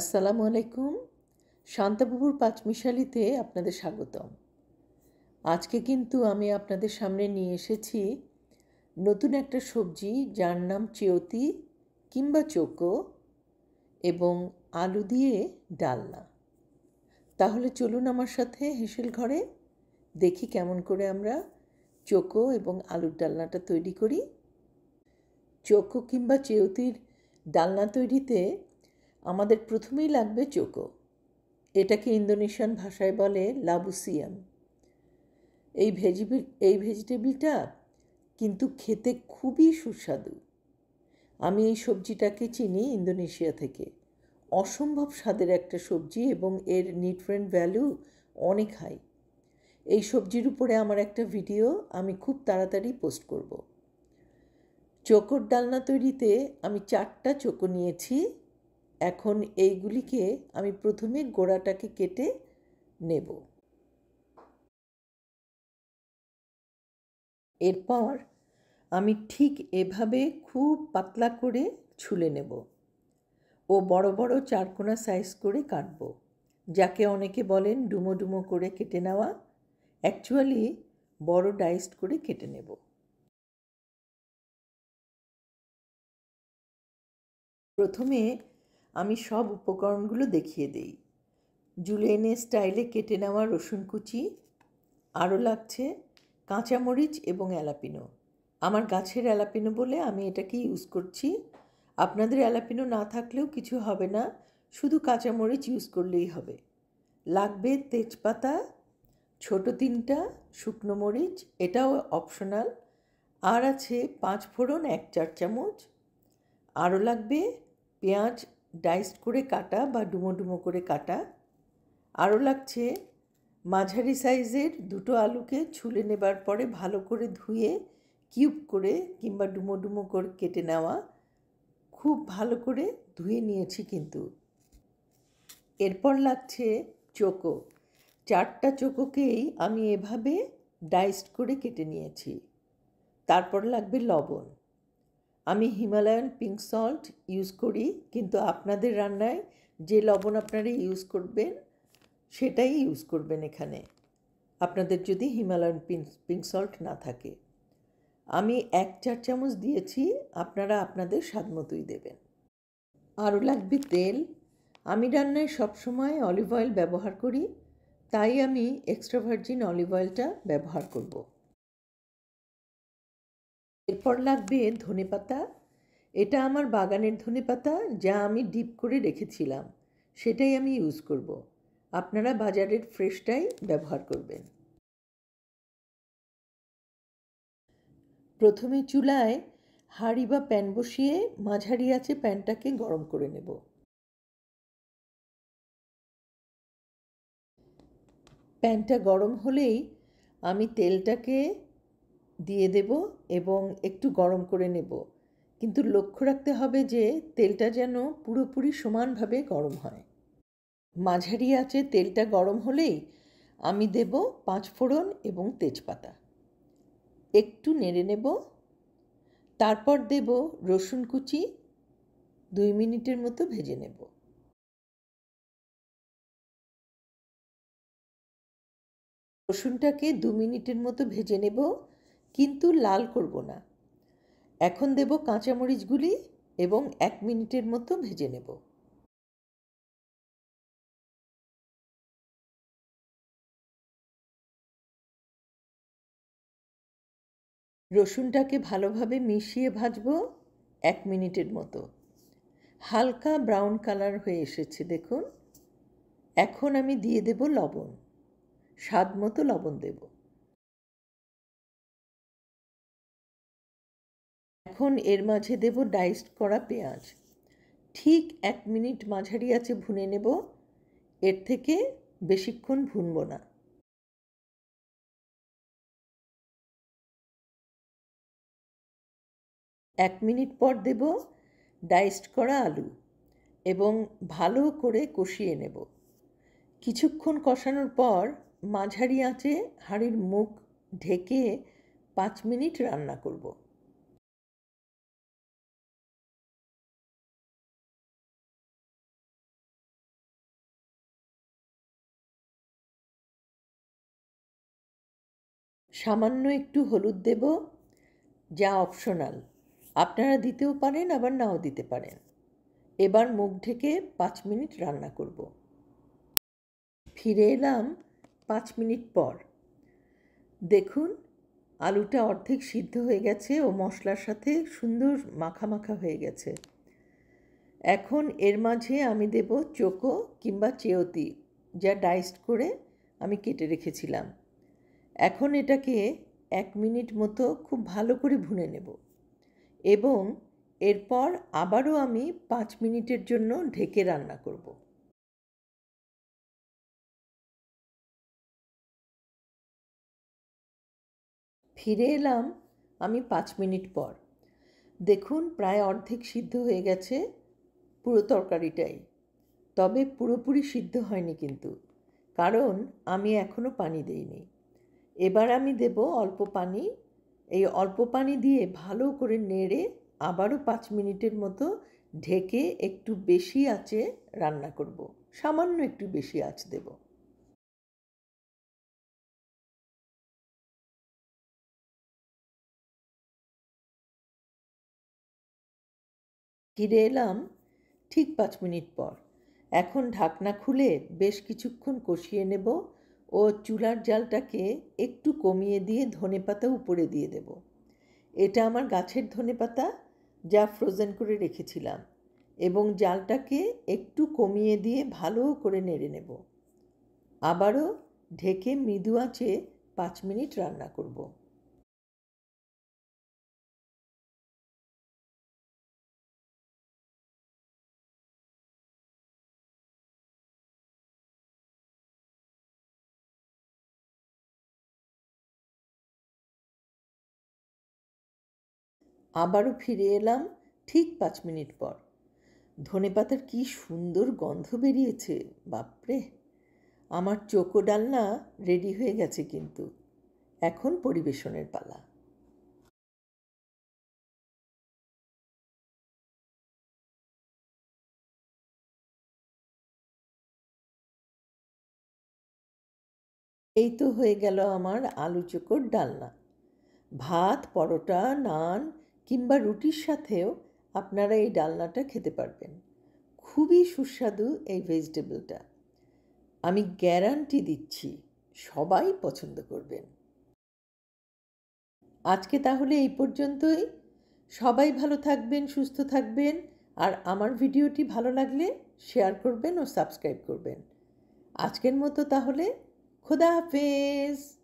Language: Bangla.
আসসালামু আলাইকুম শান্তাবুর পাঁচমিশালিতে আপনাদের স্বাগতম আজকে কিন্তু আমি আপনাদের সামনে নিয়ে এসেছি নতুন একটা সবজি যার নাম চেয়তি কিংবা চোকো এবং আলু দিয়ে ডালনা তাহলে চলুন আমার সাথে হেসেল ঘরে দেখি কেমন করে আমরা চোকো এবং আলুর ডালনাটা তৈরি করি চোকো কিংবা চেয়তির ডালনা তৈরিতে আমাদের প্রথমেই লাগবে চোকো এটাকে ইন্দোনেশিয়ান ভাষায় বলে লাবুসিয়াম এই ভেজিটেবিল এই ভেজিটেবিলটা কিন্তু খেতে খুবই সুস্বাদু আমি এই সবজিটাকে চিনি ইন্দোনেশিয়া থেকে অসম্ভব স্বাদের একটা সবজি এবং এর নিউট্রেন্ট ভ্যালু অনেক হাই এই সবজির উপরে আমার একটা ভিডিও আমি খুব তাড়াতাড়ি পোস্ট করব চোকর ডালনা তৈরিতে আমি চারটা চোকো নিয়েছি এখন এইগুলিকে আমি প্রথমে গোড়াটাকে কেটে নেব এরপর আমি ঠিক এভাবে খুব পাতলা করে ছুলে নেব ও বড় বড় চারকোনা সাইজ করে কাটব যাকে অনেকে বলেন ডুমো ডুমো করে কেটে নেওয়া অ্যাকচুয়ালি বড় ডাইসড করে কেটে নেব প্রথমে আমি সব উপকরণগুলো দেখিয়ে দেই জুলেনে স্টাইলে কেটে নেওয়া রসুন কুচি আরও লাগছে কাঁচামরিচ এবং অ্যালাপিনো আমার গাছের অ্যালাপিনো বলে আমি এটাকে ইউজ করছি আপনাদের অ্যালাপিনো না থাকলেও কিছু হবে না শুধু কাঁচামরিচ ইউজ করলেই হবে লাগবে তেজপাতা ছোট তিনটা শুকনো মরিচ এটাও অপশনাল আর আছে পাঁচ ফোড়ন এক চার চামচ আরও লাগবে পেঁয়াজ ডাইসড করে কাটা বা ডুমো ডুমো করে কাটা আরও লাগছে মাঝারি সাইজের দুটো আলুকে ছুলে নেবার পরে ভালো করে ধুয়ে কিউব করে কিংবা ডুমো ডুমো করে কেটে নেওয়া খুব ভালো করে ধুয়ে নিয়েছি কিন্তু এরপর লাগছে চোকো চারটা চোকোকেই আমি এভাবে ডাইসড করে কেটে নিয়েছি তারপর লাগবে লবণ আমি হিমালয়ান পিঙ্ক সল্ট ইউজ করি কিন্তু আপনাদের রান্নায় যে লবণ আপনারা ইউজ করবেন সেটাই ইউজ করবেন এখানে আপনাদের যদি হিমালয়ান পিঙ্ক পিঙ্ক সল্ট না থাকে আমি এক চার চামচ দিয়েছি আপনারা আপনাদের স্বাদ মতোই দেবেন আরও লাগবে তেল আমি রান্নায় সবসময় অলিভ অয়েল ব্যবহার করি তাই আমি এক্সট্রা ভার্জিন অলিভ অয়েলটা ব্যবহার করবো এরপর লাগবে ধনে পাতা এটা আমার বাগানের ধনে পাতা যা আমি ডিপ করে রেখেছিলাম সেটাই আমি ইউজ করব। আপনারা বাজারের ফ্রেশটাই ব্যবহার করবেন প্রথমে চুলায় হাঁড়ি বা প্যান বসিয়ে মাঝারি আছে প্যানটাকে গরম করে নেব প্যানটা গরম হলেই আমি তেলটাকে দিয়ে দেব এবং একটু গরম করে নেব কিন্তু লক্ষ্য রাখতে হবে যে তেলটা যেন পুরোপুরি সমানভাবে গরম হয় মাঝারি আছে তেলটা গরম হলেই আমি দেব পাঁচ ফোড়ন এবং তেজপাতা একটু নেড়ে নেব তারপর দেব রসুন কুচি দুই মিনিটের মতো ভেজে নেব রসুনটাকে দু মিনিটের মতো ভেজে নেব কিন্তু লাল করব না এখন দেব কাঁচামরিচগুলি এবং এক মিনিটের মতো ভেজে নেব রসুনটাকে ভালোভাবে মিশিয়ে ভাজবো এক মিনিটের মতো হালকা ব্রাউন কালার হয়ে এসেছে দেখুন এখন আমি দিয়ে দেব লবণ স্বাদ মতো লবণ দেবো এখন এর মাঝে দেব ডাইসড করা পেঁয়াজ ঠিক এক মিনিট মাঝারি আছে ভুনে নেব এর থেকে বেশিক্ষণ ভুনব না এক মিনিট পর দেব ডাইসড করা আলু এবং ভালো করে কষিয়ে নেব কিছুক্ষণ কষানোর পর মাঝারি আঁচে হাঁড়ির মুখ ঢেকে পাঁচ মিনিট রান্না করব সামান্য একটু হলুদ দেব যা অপশনাল আপনারা দিতেও পারেন আবার নাও দিতে পারেন এবার মুখ ঢেকে পাঁচ মিনিট রান্না করব ফিরে এলাম পাঁচ মিনিট পর দেখুন আলুটা অর্ধেক সিদ্ধ হয়ে গেছে ও মশলার সাথে সুন্দর মাখা মাখা হয়ে গেছে এখন এর মাঝে আমি দেব চোকো কিংবা চেয়তি যা ডাইসড করে আমি কেটে রেখেছিলাম এখন এটাকে এক মিনিট মতো খুব ভালো করে ভুনে নেব এবং এরপর আবারও আমি পাঁচ মিনিটের জন্য ঢেকে রান্না করব ফিরে এলাম আমি পাঁচ মিনিট পর দেখুন প্রায় অর্ধেক সিদ্ধ হয়ে গেছে পুরো তরকারিটাই তবে পুরোপুরি সিদ্ধ হয়নি কিন্তু কারণ আমি এখনও পানি দিইনি এবার আমি দেব অল্প পানি এই অল্প পানি দিয়ে ভালো করে নেড়ে আবারও পাঁচ মিনিটের মতো ঢেকে একটু বেশি আঁচে রান্না করব সামান্য একটু বেশি আঁচ দেব ফিরে এলাম ঠিক পাঁচ মিনিট পর এখন ঢাকনা খুলে বেশ কিছুক্ষণ কষিয়ে নেব ও চুলার জালটাকে একটু কমিয়ে দিয়ে ধনে পাতা উপরে দিয়ে দেব এটা আমার গাছের ধনে পাতা যা ফ্রোজেন করে রেখেছিলাম এবং জালটাকে একটু কমিয়ে দিয়ে ভালো করে নেড়ে নেব আবারও ঢেকে মৃদু আঁচে পাঁচ মিনিট রান্না করবো আবারও ফিরে এলাম ঠিক পাঁচ মিনিট পর ধনে পাতার কী সুন্দর গন্ধ বেরিয়েছে বাপরে আমার চোখো ডালনা রেডি হয়ে গেছে কিন্তু এখন পরিবেশনের পালা এই তো হয়ে গেল আমার আলু চোকর ডালনা ভাত পরোটা নান কিংবা রুটির সাথেও আপনারা এই ডালনাটা খেতে পারবেন খুবই সুস্বাদু এই ভেজিটেবলটা আমি গ্যারান্টি দিচ্ছি সবাই পছন্দ করবেন আজকে তাহলে এই পর্যন্তই সবাই ভালো থাকবেন সুস্থ থাকবেন আর আমার ভিডিওটি ভালো লাগলে শেয়ার করবেন ও সাবস্ক্রাইব করবেন আজকের মতো তাহলে খোদা হাফেজ